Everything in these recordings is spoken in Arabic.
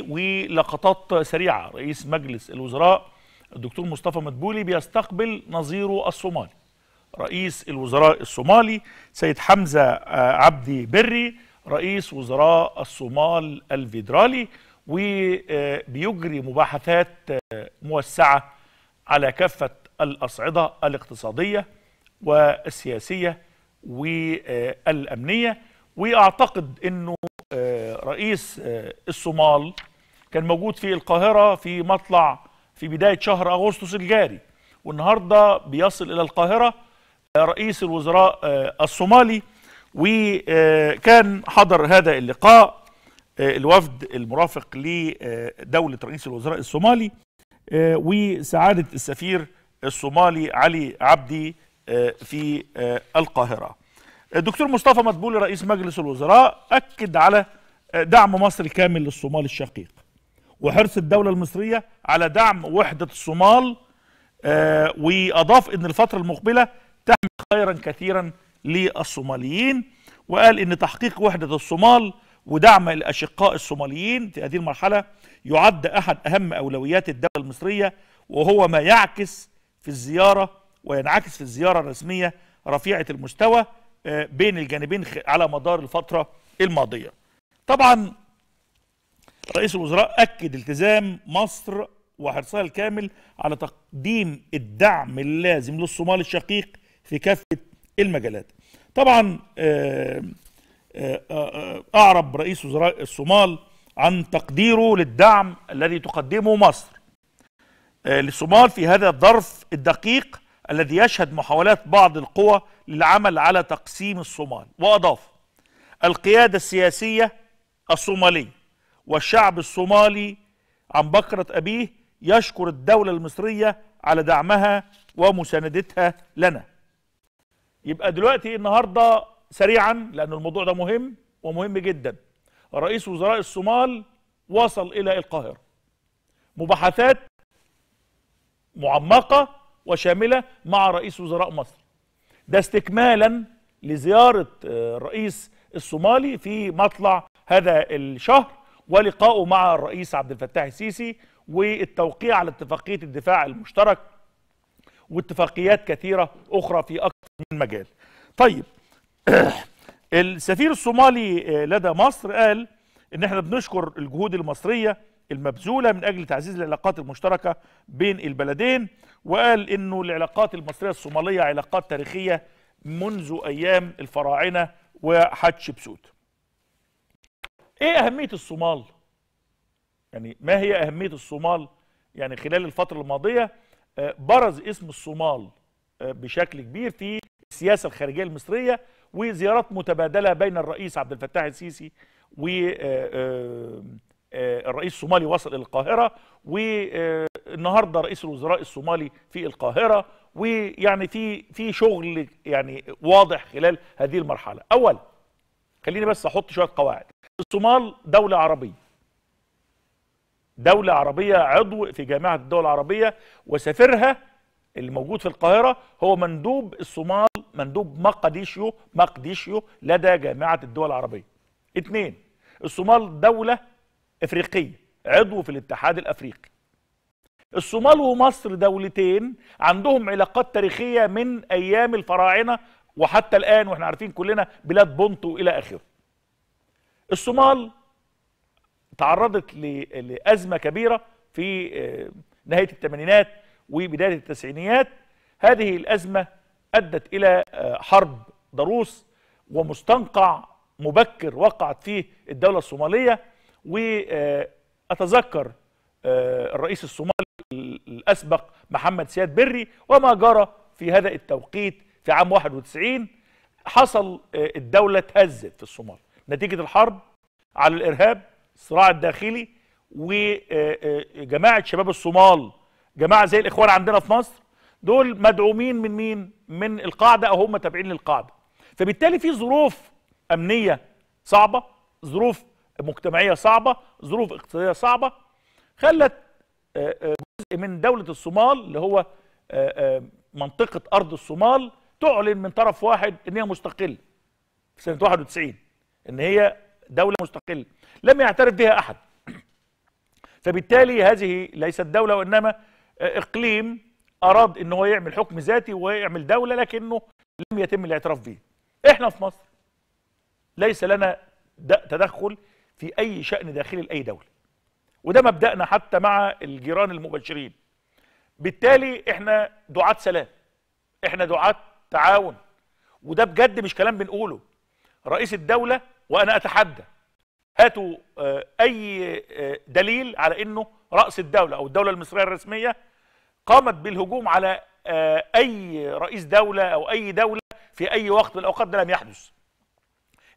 ولقطات سريعة رئيس مجلس الوزراء الدكتور مصطفى مدبولي بيستقبل نظيره الصومالي رئيس الوزراء الصومالي سيد حمزة آه، عبدي بري رئيس وزراء الصومال الفيدرالي وبيجري مباحثات آه، موسعة على كافة الأصعدة الاقتصادية والسياسية والأمنية وأعتقد أنه رئيس آه، الصومال كان موجود في القاهرة في مطلع في بداية شهر أغسطس الجاري والنهاردة بيصل إلى القاهرة رئيس الوزراء آه، الصومالي وكان حضر هذا اللقاء آه، الوفد المرافق لدولة رئيس الوزراء الصومالي وسعادة السفير الصومالي علي عبدي في القاهرة الدكتور مصطفى مدبولي رئيس مجلس الوزراء أكد على دعم مصر الكامل للصومال الشقيق وحرص الدولة المصرية على دعم وحدة الصومال آه، وأضاف أن الفترة المقبلة تحمل خيرا كثيرا للصوماليين وقال أن تحقيق وحدة الصومال ودعم الأشقاء الصوماليين في هذه المرحلة يعد أحد أهم أولويات الدولة المصرية وهو ما يعكس في الزيارة وينعكس في الزيارة الرسمية رفيعة المستوى آه، بين الجانبين على مدار الفترة الماضية طبعا رئيس الوزراء أكد التزام مصر وحرصها الكامل على تقديم الدعم اللازم للصومال الشقيق في كافة المجالات طبعا آه، آه، آه، أعرب رئيس وزراء الصومال عن تقديره للدعم الذي تقدمه مصر للصومال في هذا الظرف الدقيق الذي يشهد محاولات بعض القوى للعمل على تقسيم الصومال وأضاف القيادة السياسية الصومالي والشعب الصومالي عن بكرة أبيه يشكر الدولة المصرية على دعمها ومساندتها لنا يبقى دلوقتي النهاردة سريعا لأن الموضوع ده مهم ومهم جدا رئيس وزراء الصومال وصل إلى القاهرة مباحثات معمقة وشاملة مع رئيس وزراء مصر ده استكمالا لزيارة الرئيس آه، الصومالي في مطلع هذا الشهر ولقائه مع الرئيس عبد الفتاح السيسي والتوقيع على اتفاقية الدفاع المشترك واتفاقيات كثيرة أخرى في أكثر من مجال طيب السفير الصومالي آه، لدى مصر قال ان احنا بنشكر الجهود المصريه المبذوله من اجل تعزيز العلاقات المشتركه بين البلدين وقال انه العلاقات المصريه الصوماليه علاقات تاريخيه منذ ايام الفراعنه وحتشبسوت ايه اهميه الصومال يعني ما هي اهميه الصومال يعني خلال الفتره الماضيه آه، برز اسم الصومال آه، بشكل كبير في السياسه الخارجيه المصريه وزيارات متبادله بين الرئيس عبد الفتاح السيسي والرئيس آه، الصومالي وصل الى القاهره والنهارده رئيس الوزراء الصومالي في القاهره ويعني في في شغل يعني واضح خلال هذه المرحله اولا خليني بس احط شويه قواعد الصومال دوله عربيه دولة عربية عضو في جامعة الدول العربية وسفيرها اللي موجود في القاهرة هو مندوب الصومال مندوب مقديشيو مقديشيو لدى جامعة الدول العربية اثنين الصومال دولة افريقية عضو في الاتحاد الافريقي الصومال ومصر دولتين عندهم علاقات تاريخية من ايام الفراعنة وحتى الآن واحنا عارفين كلنا بلاد بونتو إلى آخره الصومال تعرضت لأزمة كبيرة في آه، نهاية الثمانينات وبداية التسعينيات هذه الأزمة أدت إلى آه، حرب ضروس ومستنقع مبكر وقعت فيه الدولة الصومالية وأتذكر آه، الرئيس الصومالي الأسبق محمد سياد بري وما جرى في هذا التوقيت في عام 91 حصل آه، الدولة اتهزت في الصومال نتيجة الحرب على الإرهاب الصراع الداخلي وجماعة آه، آه، شباب الصومال جماعة زي الإخوان عندنا في مصر دول مدعومين من مين؟ من القاعدة أو هم تابعين للقاعدة فبالتالي في ظروف أمنية صعبة ظروف مجتمعية صعبة ظروف اقتصادية صعبة خلت جزء من دولة الصومال اللي هو منطقة أرض الصومال تعلن من طرف واحد ان هي مستقله في سنه 91 ان هي دوله مستقله لم يعترف بها احد فبالتالي هذه ليست دوله وانما آه، اقليم اراد ان هو يعمل حكم ذاتي ويعمل دوله لكنه لم يتم الاعتراف به احنا في مصر ليس لنا تدخل في اي شان داخلي لاي دوله وده مبدأنا حتى مع الجيران المباشرين بالتالي احنا دعاة سلام احنا دعاة تعاون وده بجد مش كلام بنقوله رئيس الدولة وأنا أتحدى هاتوا آه، أي آه، دليل على أنه رأس الدولة أو الدولة المصرية الرسمية قامت بالهجوم على آه، أي رئيس دولة أو أي دولة في أي وقت من الأوقات ده لم يحدث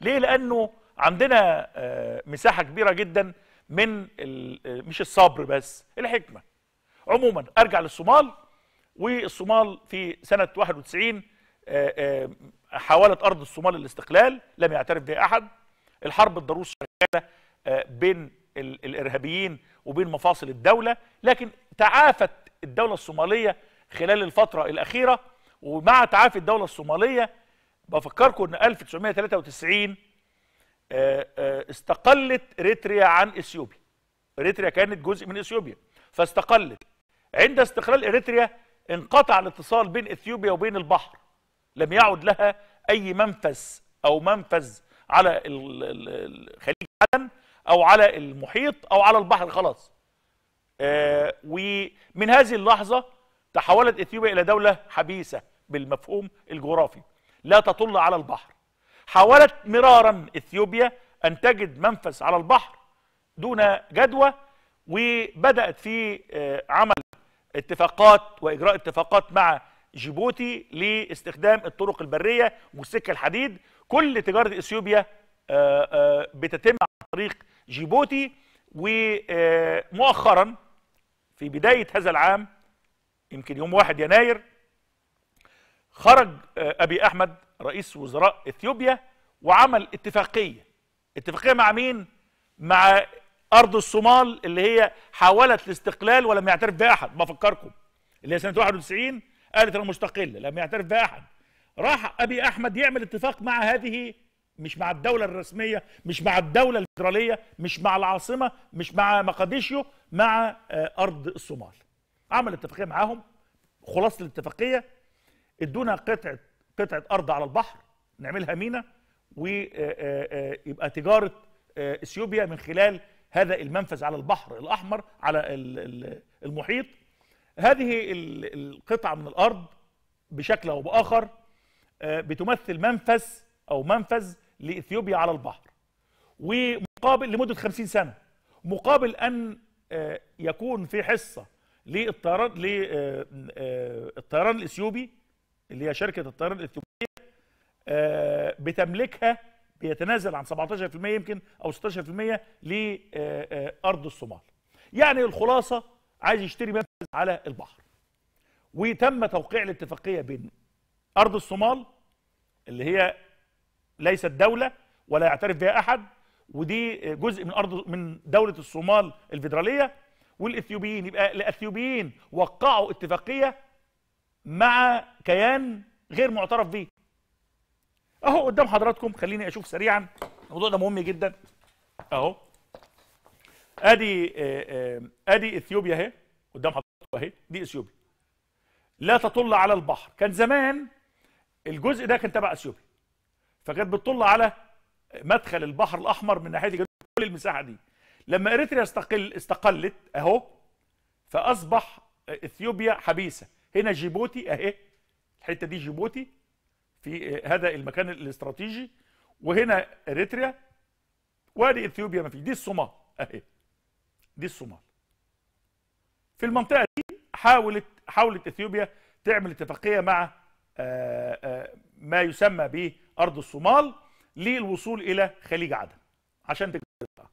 ليه لأنه عندنا مساحة كبيرة جدا من مش الصبر بس الحكمة عموما أرجع للصومال والصومال في سنة 91 آه، آه، حاولت ارض الصومال الاستقلال لم يعترف بها احد الحرب الضروس شغاله آه، بين الارهابيين وبين مفاصل الدوله لكن تعافت الدوله الصوماليه خلال الفتره الاخيره ومع تعافي الدوله الصوماليه بفكركم ان 1993 استقلت اريتريا عن اثيوبيا اريتريا كانت جزء من اثيوبيا فاستقلت عند استقلال اريتريا انقطع الاتصال بين اثيوبيا وبين البحر لم يعد لها أي منفذ أو منفذ على الخليج عدن أو على المحيط أو على البحر خلاص آه ومن هذه اللحظة تحولت إثيوبيا إلى دولة حبيسة بالمفهوم الجغرافي لا تطل على البحر حاولت مرارا إثيوبيا أن تجد منفذ على البحر دون جدوى وبدأت في آه، عمل اتفاقات وإجراء اتفاقات مع جيبوتي لاستخدام الطرق البريه والسكه الحديد كل تجاره اثيوبيا آه، آه، بتتم عن طريق جيبوتي ومؤخرا في بدايه هذا العام يمكن يوم 1 يناير خرج آه، ابي احمد رئيس وزراء اثيوبيا وعمل اتفاقيه اتفاقيه مع مين مع ارض الصومال اللي هي حاولت الاستقلال ولم يعترف بها احد بفكركم اللي هي سنه 91 قالت انا مستقل لم يعترف بها احد راح ابي احمد يعمل اتفاق مع هذه مش مع الدولة الرسمية مش مع الدولة الفدرالية مش مع العاصمة مش مع مقديشيو مع آه، أرض الصومال عمل اتفاقية معاهم خلاصة الاتفاقية ادونا قطعة قطعة أرض على البحر نعملها مينا ويبقى آه، آه، تجارة اثيوبيا من خلال هذا المنفذ على البحر الأحمر على المحيط هذه القطعة من الأرض بشكل أو بآخر آه، بتمثل منفذ أو منفذ لإثيوبيا على البحر ومقابل لمدة 50 سنة مقابل أن آه، يكون في حصة للطيران للطيران آه، الإثيوبي اللي هي شركة الطيران الإثيوبية بتملكها بيتنازل عن 17% يمكن أو 16% لأرض الصومال يعني الخلاصة عايز يشتري على البحر وتم توقيع الاتفاقية بين أرض الصومال اللي هي ليست دولة ولا يعترف بها أحد ودي جزء من أرض من دولة الصومال الفيدرالية والإثيوبيين يبقى الإثيوبيين وقعوا اتفاقية مع كيان غير معترف به أهو قدام حضراتكم خليني أشوف سريعا الموضوع ده مهم جدا أهو أدي آه، آه، أدي إثيوبيا أهي قدام حضرتك اهي دي اثيوبيا لا تطل على البحر كان زمان الجزء ده كان تبع اثيوبيا فكانت بتطل على مدخل البحر الاحمر من ناحيه كل المساحه دي لما اريتريا استقل استقلت اهو فاصبح اثيوبيا حبيسه هنا جيبوتي اهي الحته دي جيبوتي في هذا المكان الاستراتيجي وهنا اريتريا وادي اثيوبيا ما فيش دي الصومال اهي دي الصومال في المنطقه دي حاولت حاولت اثيوبيا تعمل اتفاقيه مع آه، آه، ما يسمى بارض الصومال للوصول الى خليج عدن عشان تجارتها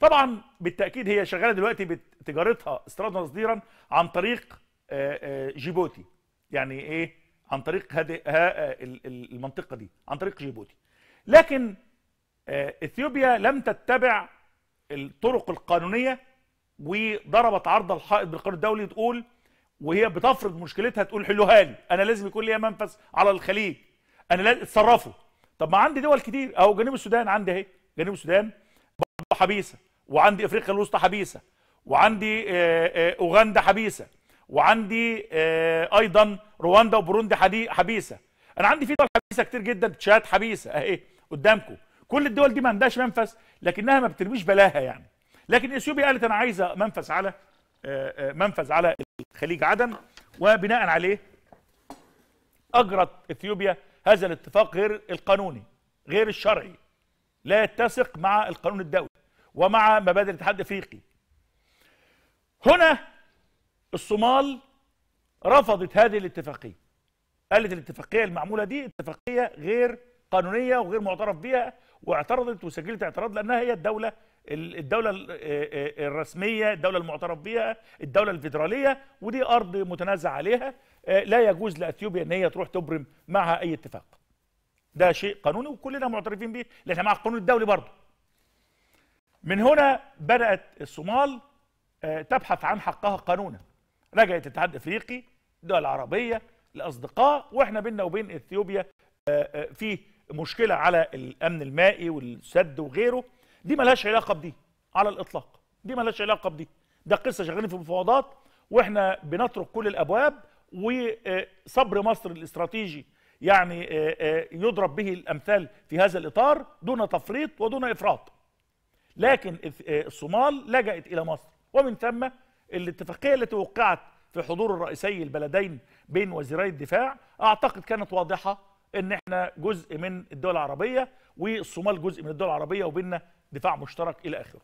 طبعا بالتاكيد هي شغاله دلوقتي بتجارتها استيرادا وتصديرا عن طريق آه، جيبوتي يعني ايه عن طريق هذه المنطقه دي عن طريق جيبوتي لكن اثيوبيا لم تتبع الطرق القانونيه وضربت عرض الحائط بالقرار الدولي تقول وهي بتفرض مشكلتها تقول حلوها لي انا لازم يكون ليا منفذ على الخليج انا لازم اتصرفوا طب ما عندي دول كتير اهو جنوب السودان عندي اهي جنوب السودان برضه حبيسه وعندي افريقيا الوسطى حبيسه وعندي اوغندا حبيسه وعندي ايضا رواندا وبروندي حبيسه انا عندي في دول حبيسه كتير جدا تشاد حبيسه اهي قدامكم كل الدول دي ما عندهاش منفذ لكنها ما بترميش بلاها يعني لكن اثيوبيا قالت انا عايزه منفذ على آه، آه، منفذ على خليج عدن وبناء عليه اجرت اثيوبيا هذا الاتفاق غير القانوني غير الشرعي لا يتسق مع القانون الدولي ومع مبادئ الاتحاد الافريقي هنا الصومال رفضت هذه الاتفاقيه قالت الاتفاقيه المعموله دي اتفاقيه غير قانونيه وغير معترف بها واعترضت وسجلت اعتراض لانها هي الدوله الدوله آه، آه، الرسميه الدوله المعترف بها الدوله الفيدراليه ودي ارض متنازع عليها آه، لا يجوز لاثيوبيا ان هي تروح تبرم معها اي اتفاق ده شيء قانوني وكلنا معترفين به لان مع القانون الدولي برضه من هنا بدات الصومال تبحث عن حقها قانونا رجعت الاتحاد الافريقي الدول العربيه الاصدقاء واحنا بيننا وبين اثيوبيا في مشكله على الامن المائي والسد وغيره دي ملهاش علاقه بدي على الاطلاق دي ملهاش علاقه بدي ده قصه شغالين في مفاوضات واحنا بنطرق كل الابواب وصبر مصر الاستراتيجي يعني آه، آه، يضرب به الامثال في هذا الاطار دون تفريط ودون افراط لكن آه، الصومال لجأت الى مصر ومن ثم الاتفاقيه التي وقعت في حضور الرئيسي البلدين بين وزيري الدفاع اعتقد كانت واضحه ان احنا جزء من الدول العربيه والصومال جزء من الدول العربيه وبيننا دفاع مشترك الى اخره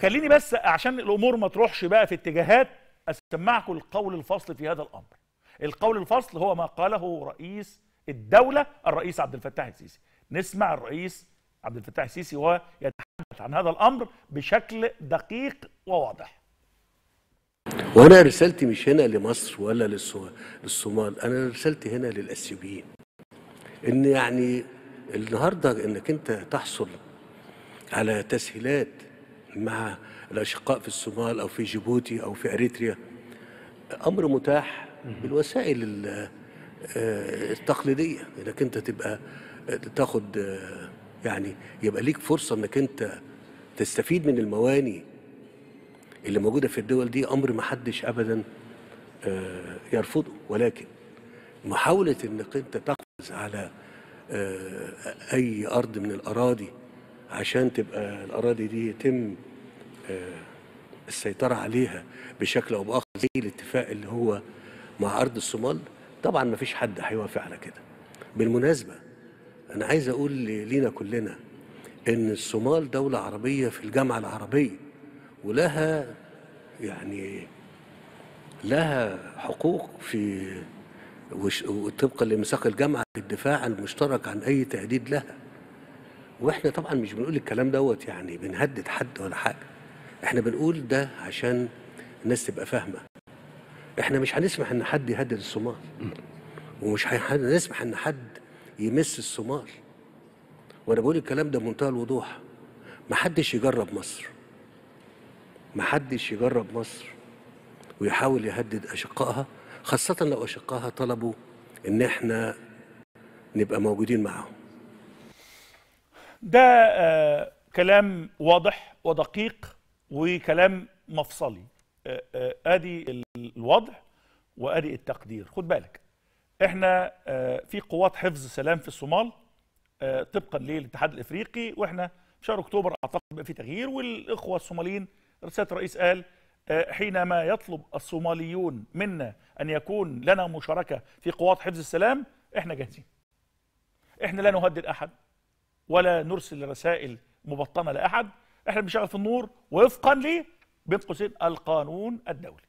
خليني بس عشان الامور ما تروحش بقى في اتجاهات اسمعكم القول الفصل في هذا الامر القول الفصل هو ما قاله رئيس الدوله الرئيس عبد الفتاح السيسي نسمع الرئيس عبد الفتاح السيسي وهو يتحدث عن هذا الامر بشكل دقيق وواضح وانا رسالتي مش هنا لمصر ولا للصومال انا رسالتي هنا للاثيوبيين ان يعني النهارده انك انت تحصل على تسهيلات مع الأشقاء في الصومال أو في جيبوتي أو في أريتريا أمر متاح بالوسائل آه، التقليدية إنك أنت تبقى تاخد آه، يعني يبقى ليك فرصة إنك أنت تستفيد من المواني اللي موجودة في الدول دي أمر ما حدش أبدا آه، يرفضه ولكن محاولة إنك أنت تقفز على أي أرض من الأراضي عشان تبقى الاراضي دي يتم آه، السيطره عليها بشكل او باخر زي الاتفاق اللي هو مع ارض الصومال طبعا ما فيش حد هيوافق على كده بالمناسبه انا عايز اقول لينا كلنا ان الصومال دوله عربيه في الجامعه العربيه ولها يعني لها حقوق في وطبقا لميثاق الجامعه الدفاع المشترك عن اي تهديد لها واحنا طبعا مش بنقول الكلام دوت يعني بنهدد حد ولا حاجه احنا بنقول ده عشان الناس تبقى فاهمه احنا مش هنسمح ان حد يهدد الصومال ومش هنسمح ان حد يمس الصومال وانا بقول الكلام ده بمنتهى الوضوح محدش يجرب مصر محدش يجرب مصر ويحاول يهدد اشقائها خاصه لو اشقائها طلبوا ان احنا نبقى موجودين معاهم ده آه، كلام واضح ودقيق وكلام مفصلي آه، آه، ادي الوضع وادي التقدير خد بالك احنا في قوات حفظ سلام في الصومال طبقا للاتحاد الافريقي واحنا في شهر اكتوبر اعتقد في تغيير والاخوه الصوماليين رساله الرئيس قال حينما يطلب الصوماليون منا ان يكون لنا مشاركه في قوات حفظ السلام احنا جاهزين احنا لا نهدد احد ولا نرسل رسائل مبطنه لاحد احنا بنشتغل في النور وفقا ل بين قوسين القانون الدولي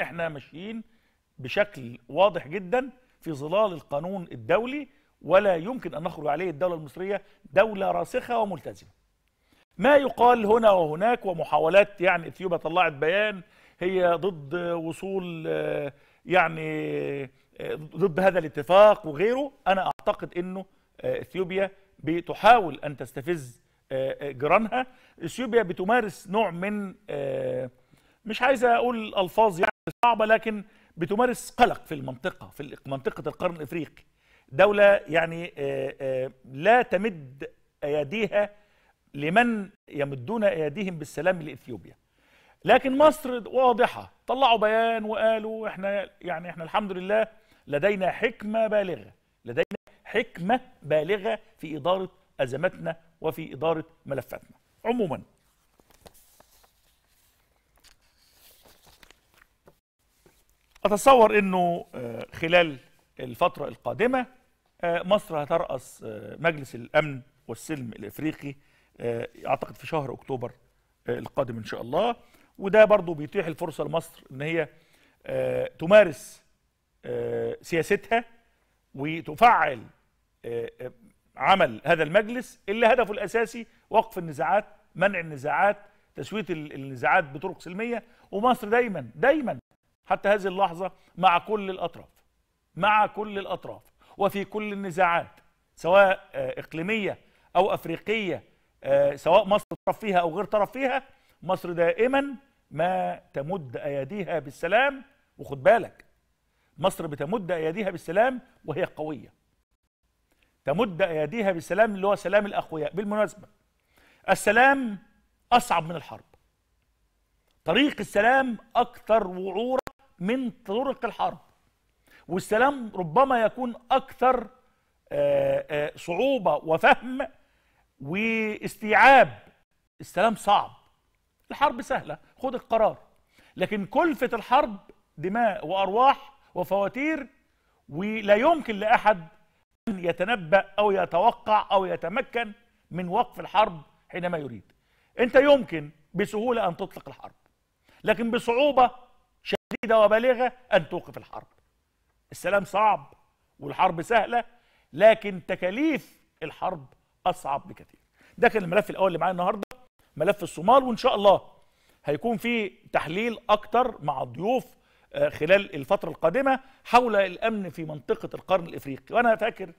احنا ماشيين بشكل واضح جدا في ظلال القانون الدولي ولا يمكن ان نخرج عليه الدوله المصريه دوله راسخه وملتزمه ما يقال هنا وهناك ومحاولات يعني اثيوبيا طلعت بيان هي ضد وصول يعني ضد هذا الاتفاق وغيره انا اعتقد انه اثيوبيا بتحاول ان تستفز آه، آه، جيرانها اثيوبيا بتمارس نوع من آه، مش عايز اقول الفاظ يعني صعبه لكن بتمارس قلق في المنطقه في منطقه القرن الافريقي دوله يعني لا تمد ايديها لمن يمدون ايديهم بالسلام لاثيوبيا لكن مصر واضحه طلعوا بيان وقالوا احنا يعني احنا الحمد لله لدينا حكمه بالغه لدينا حكمة بالغة في إدارة أزماتنا وفي إدارة ملفاتنا عموما أتصور أنه آه، خلال الفترة القادمة آه، مصر هترأس آه، مجلس الأمن والسلم الإفريقي أعتقد في شهر أكتوبر القادم إن شاء الله وده برضو بيتيح الفرصة لمصر أن هي تمارس سياستها وتفعل عمل هذا المجلس اللي هدفه الاساسي وقف النزاعات منع النزاعات تسويه النزاعات بطرق سلميه ومصر دايما دايما حتى هذه اللحظه مع كل الاطراف مع كل الاطراف وفي كل النزاعات سواء آه، اقليميه او افريقيه آه، سواء مصر طرف فيها او غير طرف فيها مصر دائما ما تمد اياديها بالسلام وخد بالك مصر بتمد اياديها بالسلام وهي قويه تمد أيديها بسلام اللي هو سلام الأقوياء بالمناسبة السلام أصعب من الحرب طريق السلام أكثر وعورة من طرق الحرب والسلام ربما يكون أكثر آه، آه، صعوبة وفهم واستيعاب السلام صعب الحرب سهلة خد القرار لكن كلفة الحرب دماء وأرواح وفواتير ولا يمكن لأحد يتنبأ أو يتوقع أو يتمكن من وقف الحرب حينما يريد أنت يمكن بسهولة أن تطلق الحرب لكن بصعوبة شديدة وبالغة أن توقف الحرب السلام صعب والحرب سهلة لكن تكاليف الحرب أصعب بكثير ده كان الملف الأول اللي معايا النهاردة ملف الصومال وإن شاء الله هيكون في تحليل أكتر مع الضيوف آه، خلال الفترة القادمة حول الأمن في منطقة القرن الإفريقي وأنا فاكر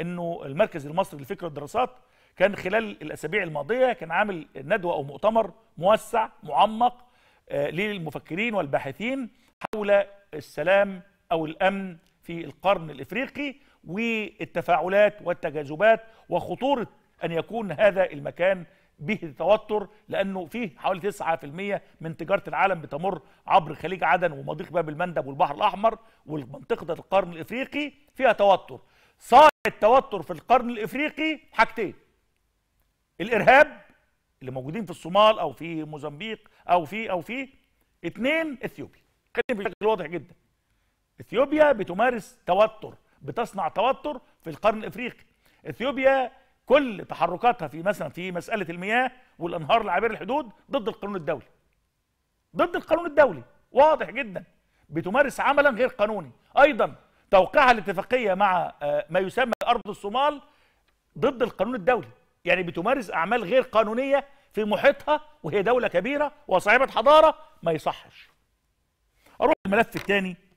أنه المركز المصري للفكر والدراسات كان خلال الأسابيع الماضية كان عامل ندوة أو مؤتمر موسع معمق آه، للمفكرين والباحثين حول السلام أو الأمن في القرن الإفريقي والتفاعلات والتجاذبات وخطورة أن يكون هذا المكان به توتر لانه فيه حوالي 9% من تجاره العالم بتمر عبر خليج عدن ومضيق باب المندب والبحر الاحمر ومنطقه القرن الافريقي فيها توتر. صانع التوتر في القرن الافريقي حاجتين. الارهاب اللي موجودين في الصومال او في موزمبيق او في او في اثنين اثيوبيا. خلينا بشكل واضح جدا. اثيوبيا بتمارس توتر بتصنع توتر في القرن الافريقي. اثيوبيا كل تحركاتها في مثلا في مساله المياه والانهار العابره الحدود ضد القانون الدولي ضد القانون الدولي واضح جدا بتمارس عملا غير قانوني ايضا توقيعها الاتفاقيه مع آه، ما يسمى ارض الصومال ضد القانون الدولي يعني بتمارس اعمال غير قانونيه في محيطها وهي دوله كبيره وصاحبه حضاره ما يصحش اروح الملف الثاني